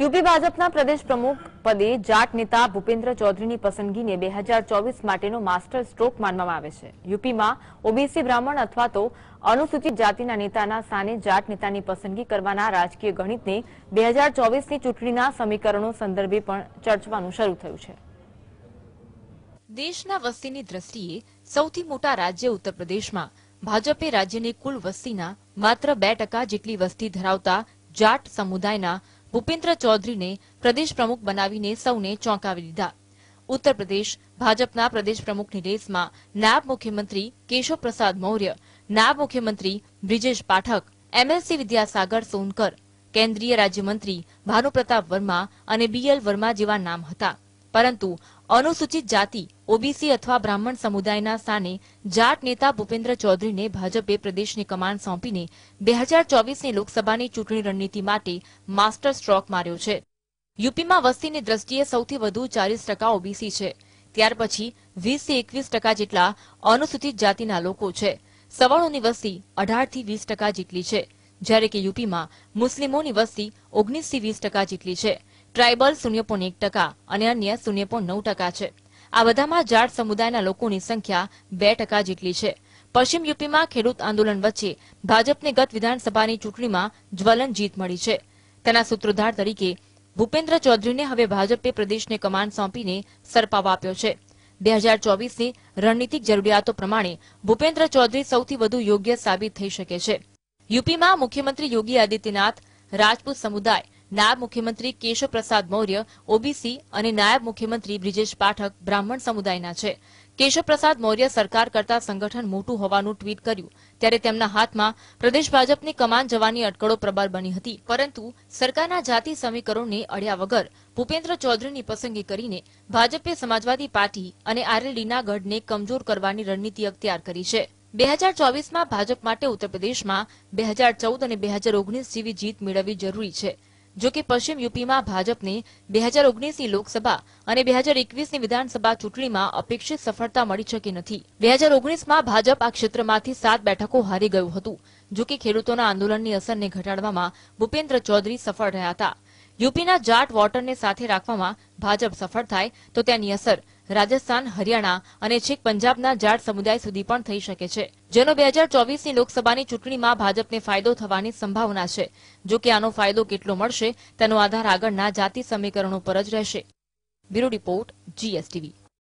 UP ભાજપના પ્રદેશ પ્રમુખ પદે જાટ નેતા ભૂપેન્દ્ર ચૌધરીની પસંદગીને બે માટેનો માસ્ટર સ્ટ્રોક માનવામાં આવે છે યુપીમાં ઓબીસી બ્રાહ્મણ અથવા તો અનુસૂચિત જાતિના નેતાના સ્થાને જાટ નેતાની પસંદગી કરવાના રાજકીય ગણિતને બે હજાર ચૂંટણીના સમીકરણો સંદર્ભે પણ ચર્ચવાનું શરૂ થયું છે દેશના વસ્તીની દ્રષ્ટિએ સૌથી મોટા રાજ્ય ઉત્તર પ્રદેશમાં ભાજપે રાજ્યની કુલ વસ્તીના માત્ર બે જેટલી વસ્તી ધરાવતા જાટ સમુદાયના ભૂપેન્દ્ર ચૌધરીને પ્રદેશ પ્રમુખ બનાવીને સૌને ચોંકાવી દીધા ઉત્તર પ્રદેશ ભાજપના પ્રદેશ પ્રમુખની રેસમાં નાયબ મુખ્યમંત્રી કેશવ પ્રસાદ મૌર્ય નાયબ મુખ્યમંત્રી બ્રિજેશ પાઠક એમએલસી વિદ્યાસાગર સોનકર કેન્દ્રીય રાજ્યમંત્રી ભાનુપ્રતાપ વર્મા અને બીએલ વર્મા જેવા નામ હતા પરંતુ અનુસૂચિત જાતિ ઓબીસી અથવા બ્રાહ્મણ સમુદાયના સ્થાને જાટ નેતા ભૂપેન્દ્ર ચૌધરીને ભાજપે પ્રદેશની કમાન સોંપીને બે હજાર ચોવીસની લોકસભાની ચૂંટણી રણનીતિ માટે માસ્ટર સ્ટ્રોક માર્યો છે યુપીમાં વસ્તીની દ્રષ્ટિએ સૌથી વધુ ચાલીસ ટકા ઓબીસી છે ત્યાર પછી વીસથી એકવીસ ટકા જેટલા અનુસૂચિત જાતિના લોકો છે સવર્ણોની વસ્તી અઢારથી વીસ ટકા જેટલી છે જ્યારે કે યુપીમાં મુસ્લિમોની વસ્તી ઓગણીસથી વીસ ટકા જેટલી છે ટ્રાઇબલ શૂન્ય પોઈન્ટ એક ટકા અને અન્ય શૂન્ય પોઈન્ટ નવ ટકા છે આ બધામાં જાટ સમુદાયના લોકોની સંખ્યા બે ટકા જેટલી છે પશ્ચિમ યુપીમાં ખેડૂત આંદોલન વચ્ચે ભાજપને ગત વિધાનસભાની ચૂંટણીમાં જ્વલન જીત મળી છે તેના સૂત્રોધાર તરીકે ભૂપેન્દ્ર ચૌધરીને હવે ભાજપે પ્રદેશને કમાન સોંપીને સરપાવ આપ્યો છે બે હજાર ચોવીસની રણનીતિક જરૂરિયાતો પ્રમાણે ભૂપેન્દ્ર ચૌધરી સૌથી વધુ યોગ્ય સાબિત થઈ શકે છે યુપીમાં મુખ્યમંત્રી યોગી આદિત્યનાથ રાજપૂત સમુદાય નાયબ મુખ્યમંત્રી કેશવ પ્રસાદ મૌર્ય ઓબીસી અને નાયબ મુખ્યમંત્રી બ્રિજેશ પાઠક બ્રાહ્મણ સમુદાયના છે કેશવ પ્રસાદ મૌર્ય સરકાર કરતા સંગઠન મોટું હોવાનું ટ્વીટ કર્યું ત્યારે તેમના હાથમાં પ્રદેશ ભાજપની કમાન જવાની અટકળો પ્રબળ બની હતી પરંતુ સરકારના જાતિ સમીકરણોને અડ્યા વગર ભૂપેન્દ્ર ચૌધરીની પસંદગી કરીને ભાજપે સમાજવાદી પાર્ટી અને આરએલડીના ગઢને કમજોર કરવાની રણનીતિ અખ્તિયાર કરી છે બે હજાર ચોવીસમાં ભાજપ માટે ઉત્તરપ્રદેશમાં બે હજાર ચૌદ અને બે હજાર ઓગણીસ જેવી જીત મેળવવી જરૂરી છે જો કે પશ્ચિમ યુપીમાં ભાજપને બે હજાર ઓગણીસની લોકસભા અને બે હજાર એકવીસની વિધાનસભા ચૂંટણીમાં અપેક્ષિત સફળતા મળી શકી નથી બે હજાર ઓગણીસમાં ભાજપ આ ક્ષેત્રમાંથી સાત બેઠકો હારી ગયું હતું જો કે ખેડૂતોના આંદોલનની અસરને ઘટાડવામાં ભૂપેન્દ્ર ચૌધરી સફળ રહ્યા હતા યુપીના જાટ વોટરને સાથે રાખવામાં ભાજપ સફળ થાય તો તેની અસર રાજસ્થાન હરિયાણા અને છેક પંજાબના જાટ સમુદાય સુધી પણ થઈ શકે છે જેનો બે હજાર ચોવીસની લોકસભાની ચૂંટણીમાં ભાજપને ફાયદો થવાની સંભાવના છે જો કે આનો ફાયદો કેટલો મળશે તેનો આધાર આગળના જાતિ સમીકરણો પર જ રહેશે બ્યુરો રિપોર્ટ જીએસટીવી